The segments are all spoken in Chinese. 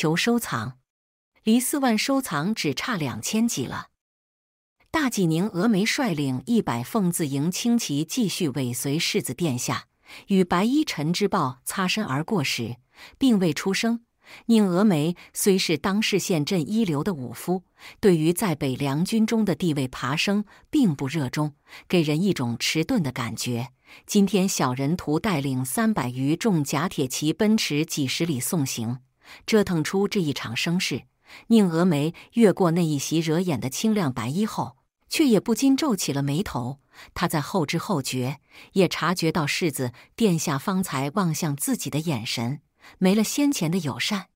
求收藏，离四万收藏只差两千几了。大济宁峨眉率领一百奉字营轻骑继续尾随世子殿下，与白衣陈之豹擦身而过时，并未出声。宁峨眉虽是当世县镇一流的武夫，对于在北凉军中的地位爬升并不热衷，给人一种迟钝的感觉。今天小人徒带领三百余众甲铁骑奔驰几十里送行。折腾出这一场声势，宁峨眉越过那一袭惹眼的清亮白衣后，却也不禁皱起了眉头。她在后知后觉，也察觉到世子殿下方才望向自己的眼神没了先前的友善。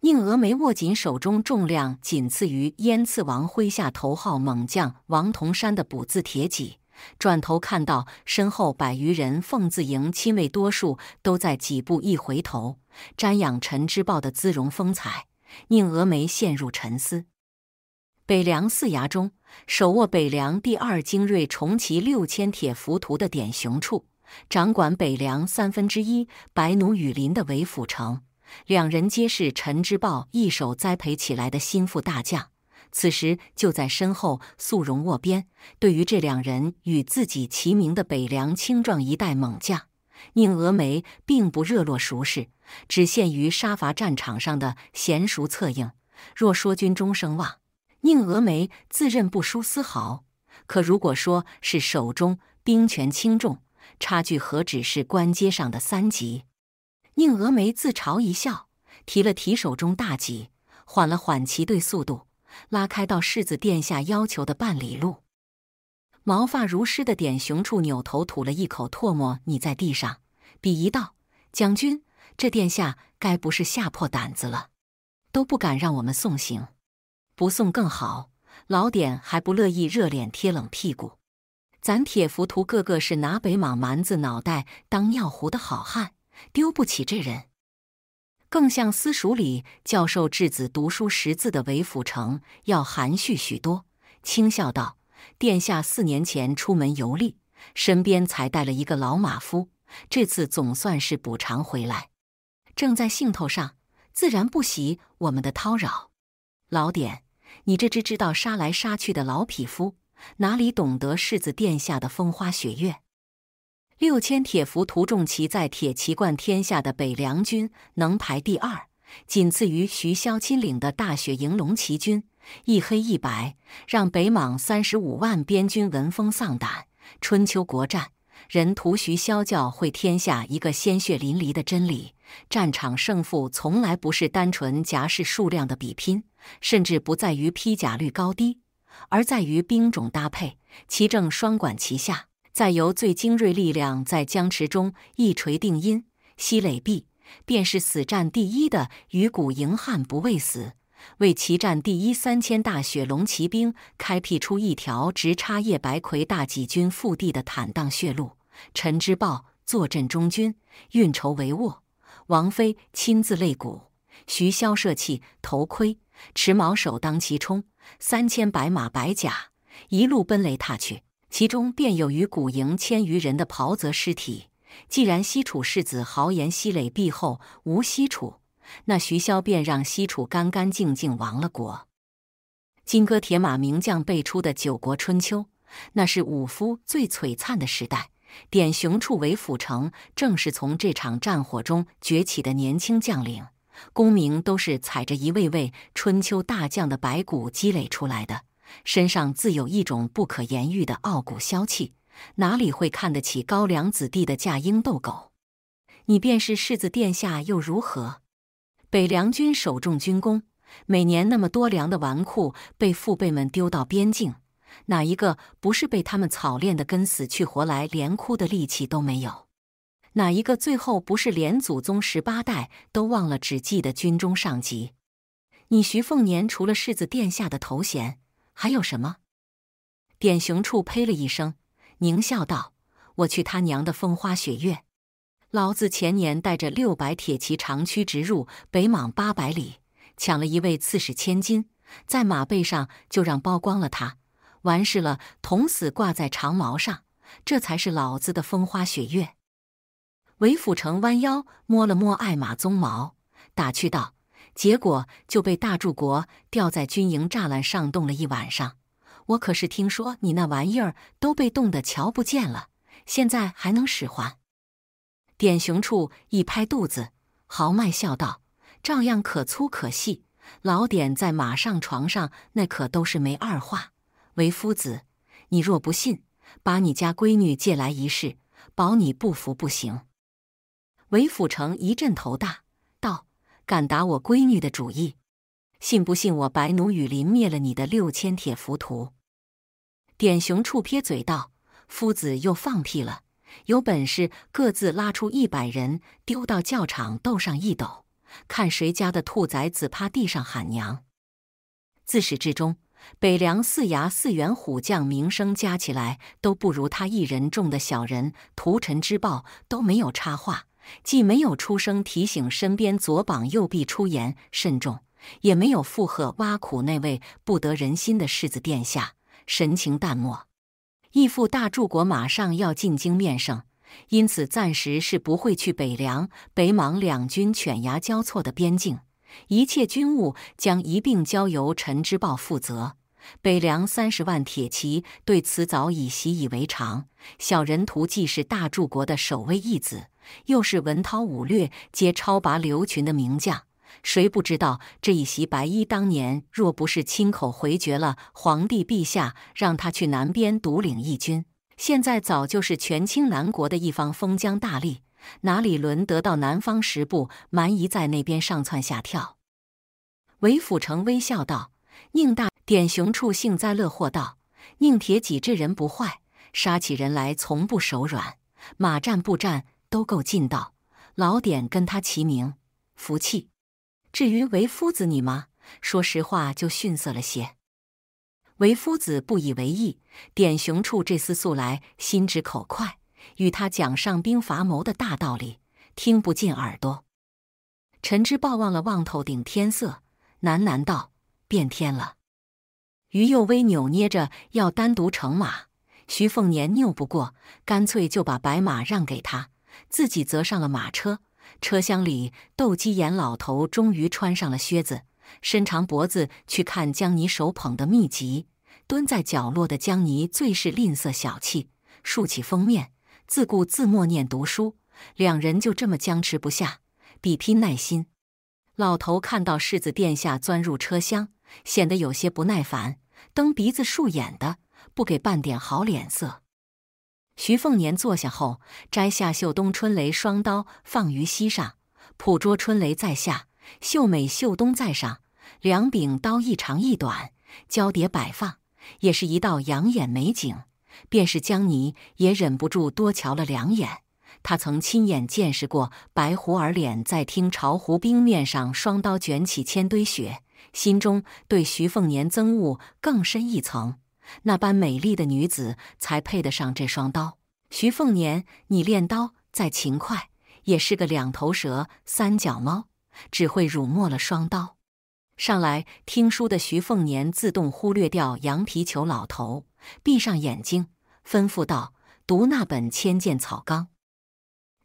宁峨眉握紧手中重量仅次于燕刺王麾下头号猛将王同山的补字铁戟。转头看到身后百余人，奉字营亲卫多数都在几步一回头瞻仰陈之豹的姿容风采，宁峨眉陷入沉思。北凉四衙中，手握北凉第二精锐重骑六千铁浮屠的典雄处，掌管北凉三分之一白奴羽林的韦辅城，两人皆是陈之豹一手栽培起来的心腹大将。此时就在身后，素荣握鞭。对于这两人与自己齐名的北凉青壮一代猛将宁峨眉，并不热络熟识，只限于杀伐战场上的娴熟策应。若说军中声望，宁峨眉自认不输丝毫；可如果说，是手中兵权轻重，差距何止是官阶上的三级？宁峨眉自嘲一笑，提了提手中大戟，缓了缓骑队速度。拉开到世子殿下要求的半里路，毛发如狮的点雄处扭头吐了一口唾沫，你在地上，鄙夷道：“将军，这殿下该不是吓破胆子了，都不敢让我们送行，不送更好。老点还不乐意，热脸贴冷屁股。咱铁浮屠个个是拿北莽蛮子脑袋当尿壶的好汉，丢不起这人。”更像私塾里教授稚子读书识字的韦辅成，要含蓄许多。轻笑道：“殿下四年前出门游历，身边才带了一个老马夫，这次总算是补偿回来。正在兴头上，自然不喜我们的叨扰。老点，你这只知道杀来杀去的老匹夫，哪里懂得世子殿下的风花雪月？”六千铁浮屠重骑在铁骑冠天下的北凉军能排第二，仅次于徐骁亲领的大雪迎龙骑军，一黑一白，让北莽三十五万边军闻风丧胆。春秋国战，人屠徐骁教会天下一个鲜血淋漓的真理：战场胜负从来不是单纯夹士数量的比拼，甚至不在于披甲率高低，而在于兵种搭配、骑政双管齐下。再由最精锐力量在僵持中一锤定音，西垒壁便是死战第一的鱼骨迎汉不畏死，为其战第一三千大雪龙骑兵开辟出一条直插叶白魁大几军腹地的坦荡血路。陈之豹坐镇中军运筹帷幄，王妃亲自擂鼓，徐骁射气头盔持矛首当其冲，三千白马白甲一路奔雷踏去。其中便有与古营千余人的袍泽尸体。既然西楚世子豪言西垒壁后无西楚，那徐骁便让西楚干干净净亡了国。金戈铁马、名将辈出的九国春秋，那是武夫最璀璨的时代。点雄处为辅成，正是从这场战火中崛起的年轻将领，功名都是踩着一位位春秋大将的白骨积累出来的。身上自有一种不可言喻的傲骨、骁气，哪里会看得起高粱子弟的架鹰斗狗？你便是世子殿下又如何？北凉军首重军功，每年那么多粮的纨绔被父辈们丢到边境，哪一个不是被他们操练的跟死去活来，连哭的力气都没有？哪一个最后不是连祖宗十八代都忘了，只记得军中上级？你徐凤年除了世子殿下的头衔。还有什么？点雄处呸了一声，狞笑道：“我去他娘的风花雪月！老子前年带着六百铁骑长驱直入北莽八百里，抢了一位刺史千金，在马背上就让剥光了他，完事了捅死挂在长矛上，这才是老子的风花雪月。”韦辅成弯腰摸了摸艾马鬃毛，打趣道。结果就被大柱国吊在军营栅栏上冻了一晚上。我可是听说你那玩意儿都被冻得瞧不见了，现在还能使唤？典雄处一拍肚子，豪迈笑道：“照样可粗可细，老点在马上床上那可都是没二话。”韦夫子，你若不信，把你家闺女借来一试，保你不服不行。韦辅成一阵头大。敢打我闺女的主意，信不信我白奴雨林灭了你的六千铁浮屠？点雄处撇嘴道：“夫子又放屁了！有本事各自拉出一百人，丢到教场斗上一斗，看谁家的兔崽子趴地上喊娘！”自始至终，北凉四衙四员虎将名声加起来都不如他一人中的小人屠尘之暴都没有插话。既没有出声提醒身边左膀右臂出言慎重，也没有附和挖苦那位不得人心的世子殿下，神情淡漠。义父大柱国马上要进京面圣，因此暂时是不会去北凉、北莽两军犬牙交错的边境，一切军务将一并交由陈之豹负责。北凉三十万铁骑对此早已习以为常。小人图既是大柱国的首位义子，又是文韬武略皆超拔流群的名将，谁不知道这一袭白衣？当年若不是亲口回绝了皇帝陛下，让他去南边独领义军，现在早就是权倾南国的一方封疆大吏，哪里轮得到南方十部蛮夷在那边上蹿下跳？韦辅成微笑道：“宁大。”典雄处幸灾乐祸道：“宁铁戟这人不坏，杀起人来从不手软，马战步战都够劲道。老点跟他齐名，福气。至于为夫子你吗？说实话就逊色了些。”为夫子不以为意。典雄处这厮素来心直口快，与他讲上兵伐谋的大道理，听不进耳朵。陈之豹望了望头顶天色，喃喃道：“变天了。”于幼薇扭捏着要单独乘马，徐凤年拗不过，干脆就把白马让给他，自己则上了马车。车厢里，斗鸡眼老头终于穿上了靴子，伸长脖子去看江泥手捧的秘籍。蹲在角落的江泥最是吝啬小气，竖起封面，自顾自默念读书。两人就这么僵持不下，比拼耐心。老头看到世子殿下钻入车厢，显得有些不耐烦。蹬鼻子竖眼的，不给半点好脸色。徐凤年坐下后，摘下秀冬春雷双刀，放于膝上。捕捉春雷在下，秀美秀冬在上，两柄刀一长一短，交叠摆放，也是一道养眼美景。便是江泥也忍不住多瞧了两眼。他曾亲眼见识过白胡儿脸在听潮湖冰面上，双刀卷起千堆雪。心中对徐凤年憎恶更深一层。那般美丽的女子才配得上这双刀。徐凤年，你练刀再勤快，也是个两头蛇、三脚猫，只会辱没了双刀。上来听书的徐凤年自动忽略掉羊皮球老头，闭上眼睛，吩咐道：“读那本《千剑草纲》，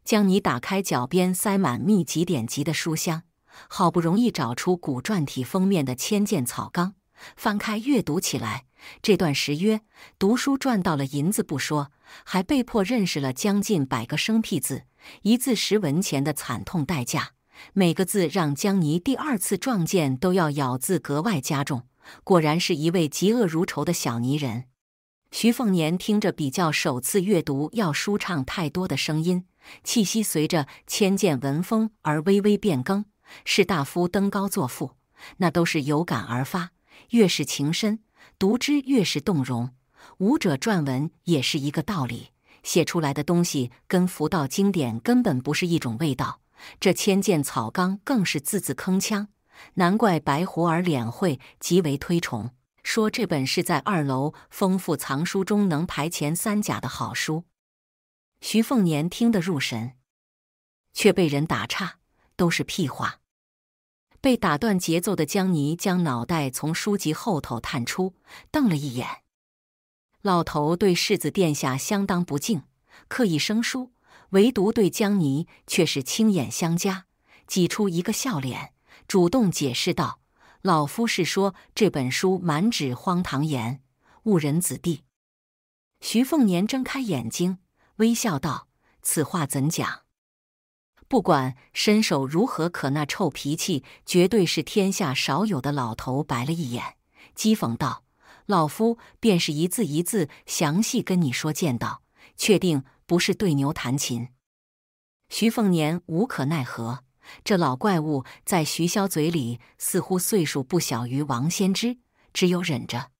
将你打开脚边塞满秘籍典籍的书箱。”好不容易找出古篆体封面的《千剑草纲》，翻开阅读起来。这段时约读书赚到了银子不说，还被迫认识了将近百个生僻字，一字十文钱的惨痛代价。每个字让江泥第二次撞见都要咬字格外加重。果然是一位嫉恶如仇的小泥人。徐凤年听着比较首次阅读要舒畅太多的声音，气息随着千剑文风而微微变更。士大夫登高作赋，那都是有感而发，越是情深，读之越是动容。武者撰文也是一个道理，写出来的东西跟佛道经典根本不是一种味道。这《千剑草纲》更是字字铿锵，难怪白胡儿脸会极为推崇，说这本是在二楼丰富藏书中能排前三甲的好书。徐凤年听得入神，却被人打岔。都是屁话！被打断节奏的江泥将脑袋从书籍后头探出，瞪了一眼。老头对世子殿下相当不敬，刻意生疏，唯独对江泥却是青眼相加，挤出一个笑脸，主动解释道：“老夫是说这本书满纸荒唐言，误人子弟。”徐凤年睁开眼睛，微笑道：“此话怎讲？”不管身手如何，可那臭脾气绝对是天下少有的。老头白了一眼，讥讽道：“老夫便是一字一字详细跟你说，见到，确定不是对牛弹琴。”徐凤年无可奈何，这老怪物在徐骁嘴里似乎岁数不小于王先知，只有忍着。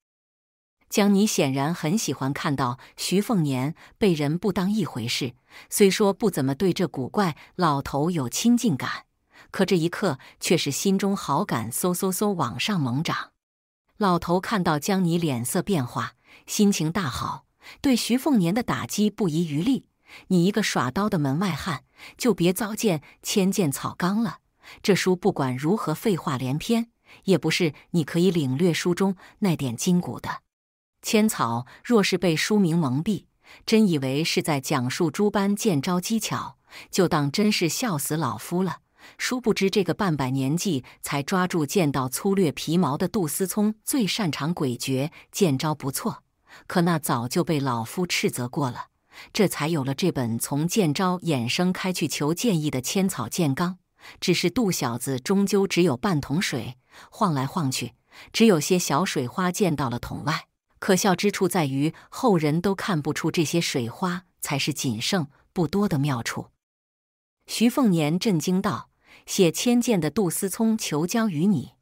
江妮显然很喜欢看到徐凤年被人不当一回事，虽说不怎么对这古怪老头有亲近感，可这一刻却是心中好感嗖嗖嗖往上猛涨。老头看到江妮脸色变化，心情大好，对徐凤年的打击不遗余力。你一个耍刀的门外汉，就别糟践千剑草纲了。这书不管如何废话连篇，也不是你可以领略书中那点筋骨的。千草若是被书名蒙蔽，真以为是在讲述诸般见招技巧，就当真是笑死老夫了。殊不知，这个半百年纪才抓住剑道粗略皮毛的杜思聪，最擅长诡谲剑招，不错，可那早就被老夫斥责过了。这才有了这本从剑招衍生开去求建议的《千草剑纲》。只是杜小子终究只有半桶水，晃来晃去，只有些小水花溅到了桶外。可笑之处在于，后人都看不出这些水花才是仅剩不多的妙处。徐凤年震惊道：“写千剑的杜思聪求教于你。”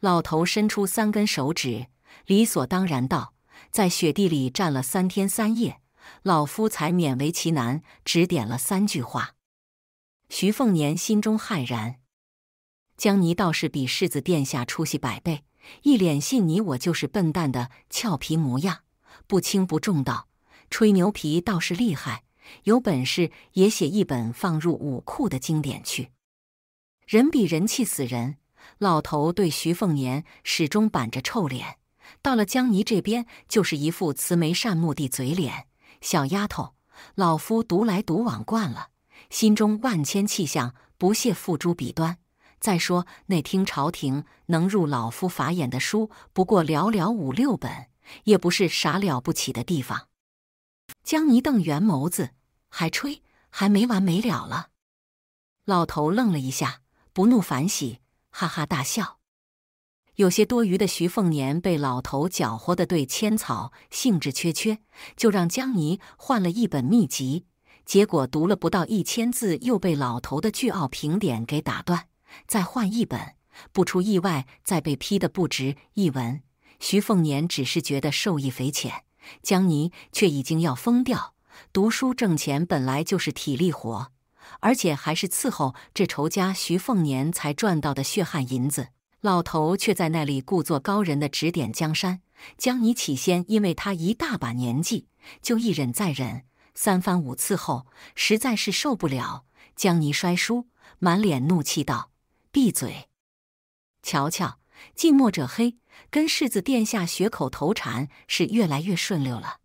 老头伸出三根手指，理所当然道：“在雪地里站了三天三夜，老夫才勉为其难指点了三句话。”徐凤年心中骇然，江离倒是比世子殿下出息百倍。一脸信你我就是笨蛋的俏皮模样，不轻不重道：“吹牛皮倒是厉害，有本事也写一本放入武库的经典去。”人比人气死人。老头对徐凤年始终板着臭脸，到了江泥这边就是一副慈眉善目的嘴脸。小丫头，老夫独来独往惯了，心中万千气象不屑付诸笔端。再说，那听朝廷能入老夫法眼的书，不过寥寥五六本，也不是啥了不起的地方。江泥瞪圆眸子，还吹，还没完没了了。老头愣了一下，不怒反喜，哈哈大笑。有些多余的徐凤年被老头搅和的对千草兴致缺缺，就让江泥换了一本秘籍，结果读了不到一千字，又被老头的巨傲评点给打断。再换一本，不出意外，再被批的不值一文。徐凤年只是觉得受益匪浅，江泥却已经要疯掉。读书挣钱本来就是体力活，而且还是伺候这仇家徐凤年才赚到的血汗银子。老头却在那里故作高人的指点江山。江泥起先因为他一大把年纪，就一忍再忍，三番五次后，实在是受不了。江泥摔书，满脸怒气道。闭嘴！瞧瞧，近墨者黑，跟世子殿下学口头禅是越来越顺溜了。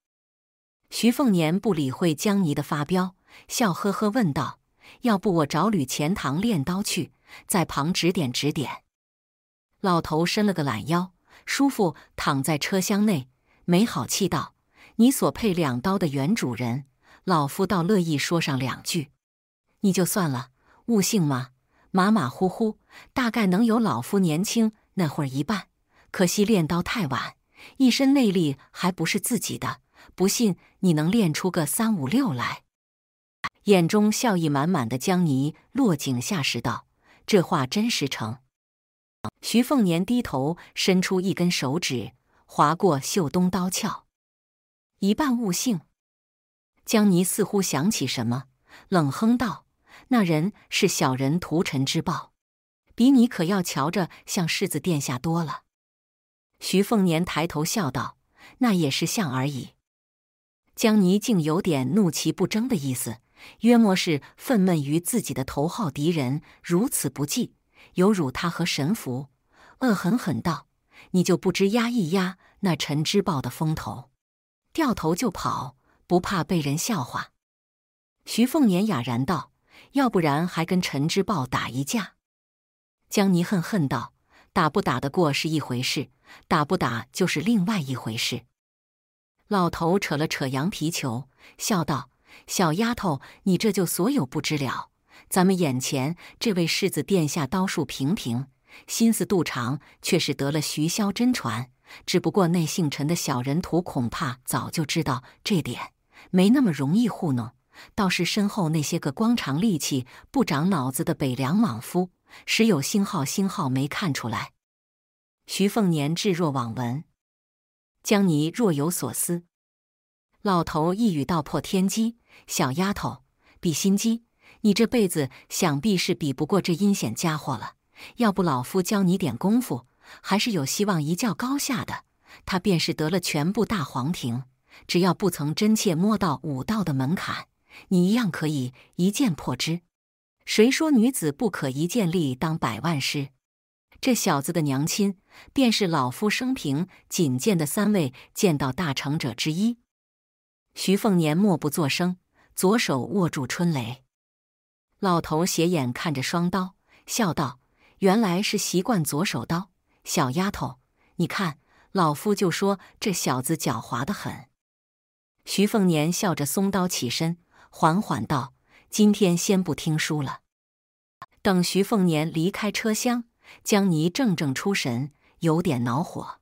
徐凤年不理会江泥的发飙，笑呵呵问道：“要不我找吕钱塘练刀去，在旁指点指点？”老头伸了个懒腰，舒服躺在车厢内，没好气道：“你所配两刀的原主人，老夫倒乐意说上两句。你就算了，悟性吗？马马虎虎，大概能有老夫年轻那会儿一半。可惜练刀太晚，一身内力还不是自己的。不信你能练出个三五六来？眼中笑意满满的江泥落井下石道：“这话真实诚。”徐凤年低头伸出一根手指，划过秀东刀鞘，一半悟性。江泥似乎想起什么，冷哼道。那人是小人屠臣之暴，比你可要瞧着像世子殿下多了。徐凤年抬头笑道：“那也是像而已。”江泥竟有点怒其不争的意思，约莫是愤懑于自己的头号敌人如此不济，有辱他和神符，恶狠狠道：“你就不知压一压那陈之豹的风头，掉头就跑，不怕被人笑话？”徐凤年哑然道。要不然还跟陈之豹打一架？江泥恨恨道：“打不打得过是一回事，打不打就是另外一回事。”老头扯了扯羊皮球，笑道：“小丫头，你这就所有不知了。咱们眼前这位世子殿下刀术平平，心思肚肠，却是得了徐骁真传。只不过那姓陈的小人徒恐怕早就知道这点，没那么容易糊弄。”倒是身后那些个光长力气不长脑子的北凉莽夫，时有星号星号没看出来。徐凤年置若罔闻，江泥若有所思。老头一语道破天机：“小丫头，比心机，你这辈子想必是比不过这阴险家伙了。要不老夫教你点功夫，还是有希望一较高下的。他便是得了全部大皇庭，只要不曾真切摸到武道的门槛。”你一样可以一剑破之。谁说女子不可一剑立当百万师？这小子的娘亲，便是老夫生平仅见的三位剑道大成者之一。徐凤年默不作声，左手握住春雷。老头斜眼看着双刀，笑道：“原来是习惯左手刀，小丫头，你看，老夫就说这小子狡猾的很。”徐凤年笑着松刀起身。缓缓道：“今天先不听书了。”等徐凤年离开车厢，江泥怔怔出神，有点恼火。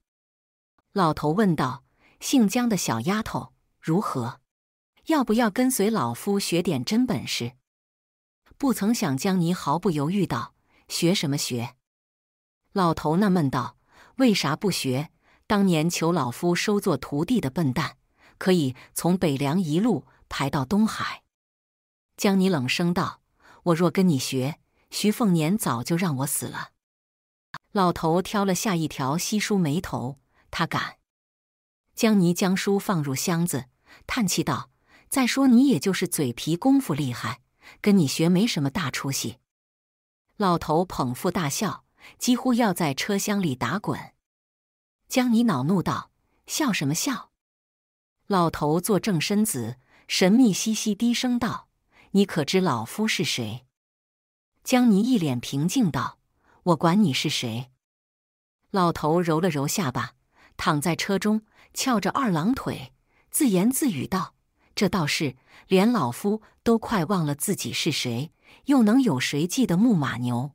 老头问道：“姓江的小丫头，如何？要不要跟随老夫学点真本事？”不曾想，江泥毫不犹豫道：“学什么学？”老头纳闷道：“为啥不学？当年求老夫收做徒弟的笨蛋，可以从北凉一路排到东海。”江妮冷声道：“我若跟你学，徐凤年早就让我死了。”老头挑了下一条稀疏眉头，他敢？江妮将书放入箱子，叹气道：“再说你也就是嘴皮功夫厉害，跟你学没什么大出息。”老头捧腹大笑，几乎要在车厢里打滚。江妮恼怒道：“笑什么笑？”老头坐正身子，神秘兮兮低声道。你可知老夫是谁？江离一脸平静道：“我管你是谁。”老头揉了揉下巴，躺在车中，翘着二郎腿，自言自语道：“这倒是，连老夫都快忘了自己是谁，又能有谁记得木马牛？”